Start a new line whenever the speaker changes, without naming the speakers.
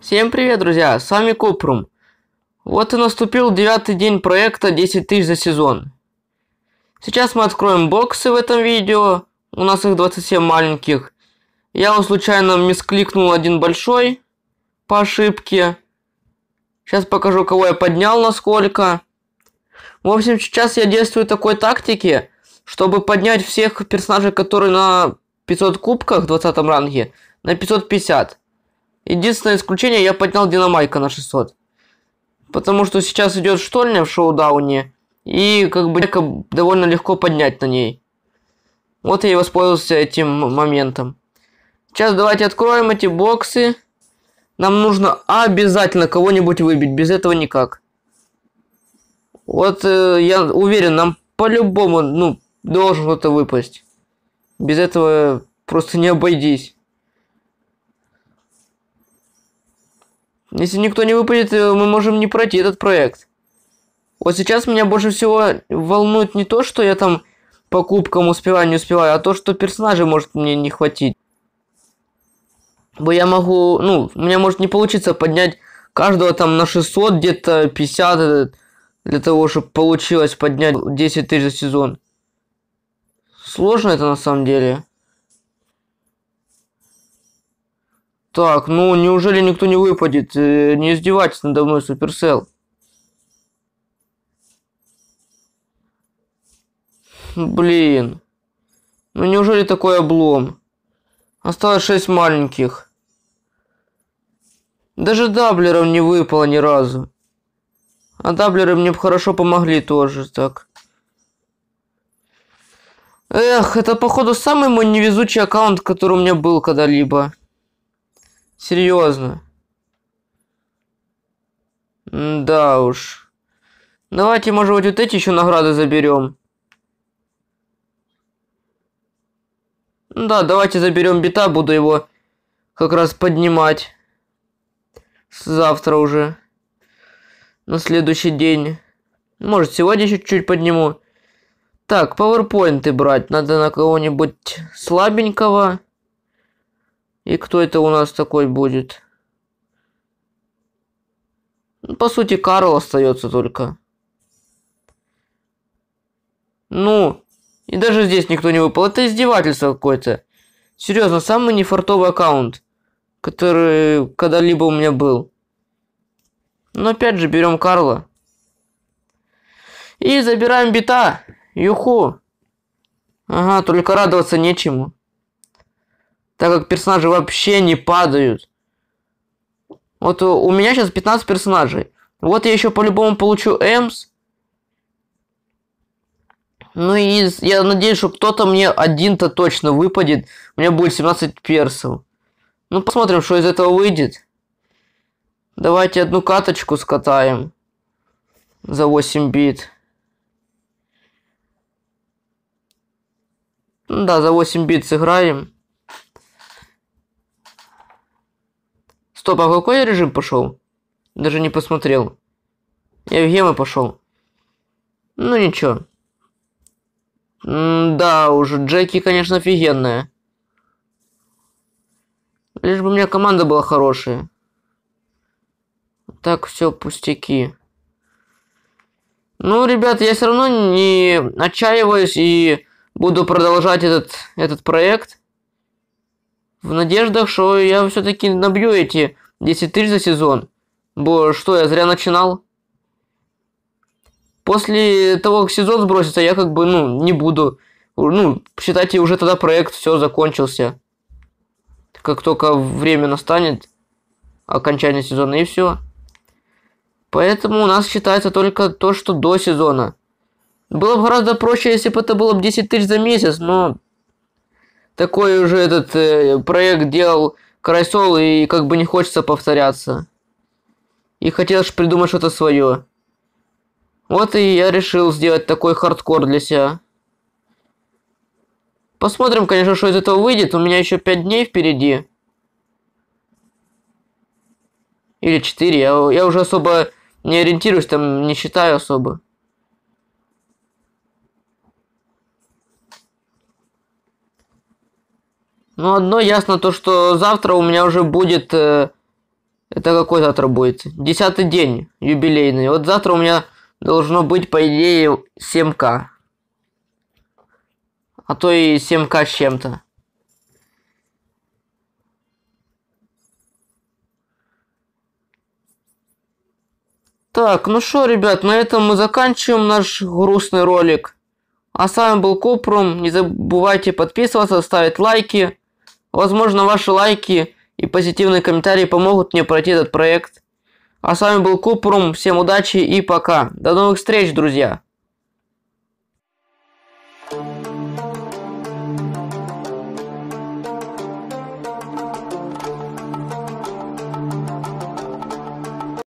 Всем привет, друзья! С вами Купрум. Вот и наступил девятый день проекта 10 тысяч за сезон. Сейчас мы откроем боксы в этом видео. У нас их 27 маленьких. Я его случайно мискликнул один большой по ошибке. Сейчас покажу, кого я поднял, насколько. В общем, сейчас я действую такой тактике, чтобы поднять всех персонажей, которые на 500 кубках в 20 ранге на 550. Единственное исключение, я поднял Динамайка на 600. Потому что сейчас идет штольня в шоу-дауне, и как бы довольно легко поднять на ней. Вот я и воспользовался этим моментом. Сейчас давайте откроем эти боксы. Нам нужно обязательно кого-нибудь выбить, без этого никак. Вот э, я уверен, нам по-любому, ну, должен кто-то выпасть. Без этого просто не обойдись. Если никто не выпадет, э, мы можем не пройти этот проект. Вот сейчас меня больше всего волнует не то, что я там покупкам успеваю, не успеваю, а то, что персонажей может мне не хватить. Бо я могу, ну, у меня может не получиться поднять каждого там на 600, где-то 50, э, для того, чтобы получилось поднять 10 тысяч за сезон. Сложно это на самом деле. Так, ну неужели никто не выпадет? Э, не издевайтесь надо мной, Суперсел. Блин. Ну неужели такой облом? Осталось шесть маленьких. Даже даблером не выпало ни разу. А даблеры мне бы хорошо помогли тоже так. Эх, это, походу, самый мой невезучий аккаунт, который у меня был когда-либо. Серьезно. да уж. Давайте, может быть, вот эти еще награды заберем. Да, давайте заберем бита, буду его как раз поднимать. Завтра уже. На следующий день. Может, сегодня чуть-чуть подниму. Так, пауэрпоинты брать. Надо на кого-нибудь слабенького. И кто это у нас такой будет? Ну, по сути, Карл остается только. Ну, и даже здесь никто не выпал. Это издевательство какое-то. Серьезно, самый нефартовый аккаунт, который когда-либо у меня был. Но опять же, берем Карла. И забираем бита. Юху! Ага, только радоваться нечему. Так как персонажи вообще не падают. Вот у меня сейчас 15 персонажей. Вот я еще по-любому получу Эмс. Ну и я надеюсь, что кто-то мне один-то точно выпадет. У меня будет 17 персов. Ну посмотрим, что из этого выйдет. Давайте одну каточку скатаем. За 8 бит. да, за 8 бит сыграем. Стоп, а какой режим пошел? Даже не посмотрел. Я в гемы пошел. Ну ничего. М да, уже Джеки, конечно, офигенная. Лишь бы у меня команда была хорошая. Так все пустяки. Ну, ребят, я все равно не отчаиваюсь и буду продолжать этот, этот проект в надеждах, что я все-таки набью эти 10 тысяч за сезон. Бо что, я зря начинал? После того, как сезон сбросится, я как бы, ну, не буду. Ну, считайте, уже тогда проект все закончился. Как только время настанет, окончание сезона и все. Поэтому у нас считается только то, что до сезона. Было бы гораздо проще, если бы это было бы 10 тысяч за месяц, но такой уже этот э, проект делал Крайсол, и как бы не хочется повторяться. И хотел хотелось придумать что-то свое. Вот и я решил сделать такой хардкор для себя. Посмотрим, конечно, что из этого выйдет. У меня еще 5 дней впереди. Или 4. Я, я уже особо не ориентируюсь, там не считаю особо. Но ну, одно ясно, то что завтра у меня уже будет... Э, это какой завтра будет? Десятый день юбилейный. Вот завтра у меня должно быть, по идее, 7К. А то и 7К с чем-то. Так, ну что, ребят, на этом мы заканчиваем наш грустный ролик. А с вами был Купрум. Не забывайте подписываться, ставить лайки. Возможно, ваши лайки и позитивные комментарии помогут мне пройти этот проект. А с вами был Купрум, всем удачи и пока. До новых встреч, друзья!